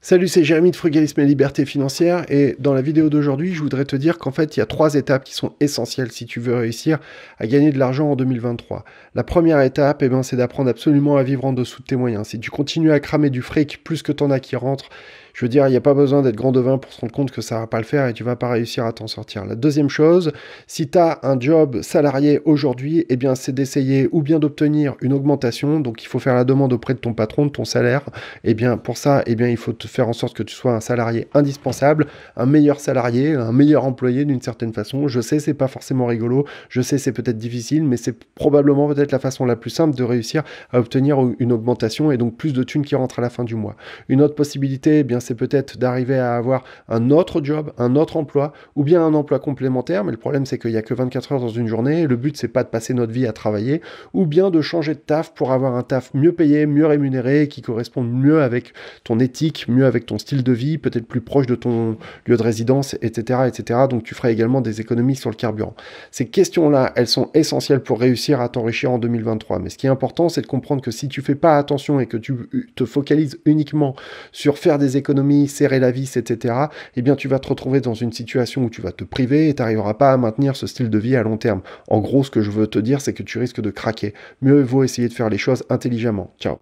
Salut, c'est Jérémy de Frugalisme et Liberté Financière et dans la vidéo d'aujourd'hui, je voudrais te dire qu'en fait, il y a trois étapes qui sont essentielles si tu veux réussir à gagner de l'argent en 2023. La première étape, et eh ben, c'est d'apprendre absolument à vivre en dessous de tes moyens. Si tu continues à cramer du fric plus que t'en as qui rentre, je veux dire, il n'y a pas besoin d'être grand devin pour se rendre compte que ça va pas le faire et tu vas pas réussir à t'en sortir. La deuxième chose, si tu as un job salarié aujourd'hui, et eh bien, c'est d'essayer ou bien d'obtenir une augmentation. Donc, il faut faire la demande auprès de ton patron de ton salaire. Et eh bien, pour ça, et bien, il faut te faire en sorte que tu sois un salarié indispensable, un meilleur salarié, un meilleur employé d'une certaine façon. Je sais, c'est pas forcément rigolo, je sais, c'est peut-être difficile, mais c'est probablement peut-être la façon la plus simple de réussir à obtenir une augmentation et donc plus de thunes qui rentrent à la fin du mois. Une autre possibilité, eh bien, c'est peut-être d'arriver à avoir un autre job, un autre emploi ou bien un emploi complémentaire, mais le problème, c'est qu'il n'y a que 24 heures dans une journée. Le but, c'est pas de passer notre vie à travailler ou bien de changer de taf pour avoir un taf mieux payé, mieux rémunéré, qui correspond mieux avec ton éthique, mieux avec ton style de vie, peut-être plus proche de ton lieu de résidence, etc., etc. Donc tu feras également des économies sur le carburant. Ces questions-là, elles sont essentielles pour réussir à t'enrichir en 2023. Mais ce qui est important, c'est de comprendre que si tu fais pas attention et que tu te focalises uniquement sur faire des économies, serrer la vis, etc., eh bien tu vas te retrouver dans une situation où tu vas te priver et tu n'arriveras pas à maintenir ce style de vie à long terme. En gros, ce que je veux te dire, c'est que tu risques de craquer. Mieux vaut essayer de faire les choses intelligemment. Ciao